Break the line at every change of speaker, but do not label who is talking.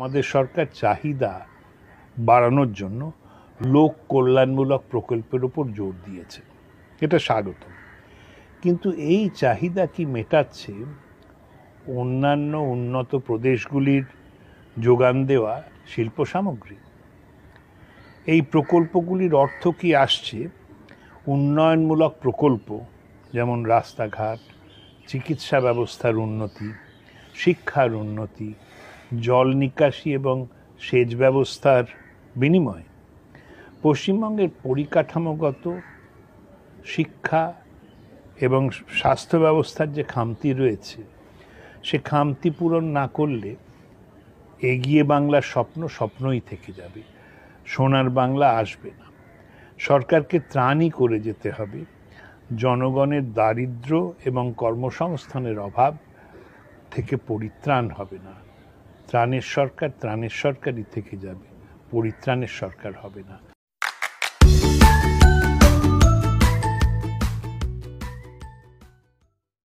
আমাদের সরকার চাহিদা বাড়ানোর জন্য লোক কল্যাণমূলক প্রকল্পের ওপর জোর দিয়েছে এটা স্বাগত কিন্তু এই চাহিদা কি মেটাচ্ছে অন্যান্য উন্নত প্রদেশগুলির যোগান দেওয়া শিল্প সামগ্রী এই প্রকল্পগুলির অর্থ কি আসছে উন্নয়নমূলক প্রকল্প যেমন রাস্তাঘাট চিকিৎসা ব্যবস্থার উন্নতি শিক্ষার উন্নতি জল নিকাশি এবং সেচ ব্যবস্থার বিনিময়ে পশ্চিমবঙ্গের পরিকাঠামোগত শিক্ষা এবং স্বাস্থ্য ব্যবস্থার যে খামতি রয়েছে সে খামতি পূরণ না করলে এগিয়ে বাংলার স্বপ্ন স্বপ্নই থেকে যাবে সোনার বাংলা আসবে না সরকারকে ত্রাণই করে যেতে হবে জনগণের দারিদ্র এবং কর্মসংস্থানের অভাব থেকে পরিত্রাণ হবে না ত্রাণের সরকার ত্রাণের সরকারই থেকে যাবে পরিত্রাণের সরকার হবে না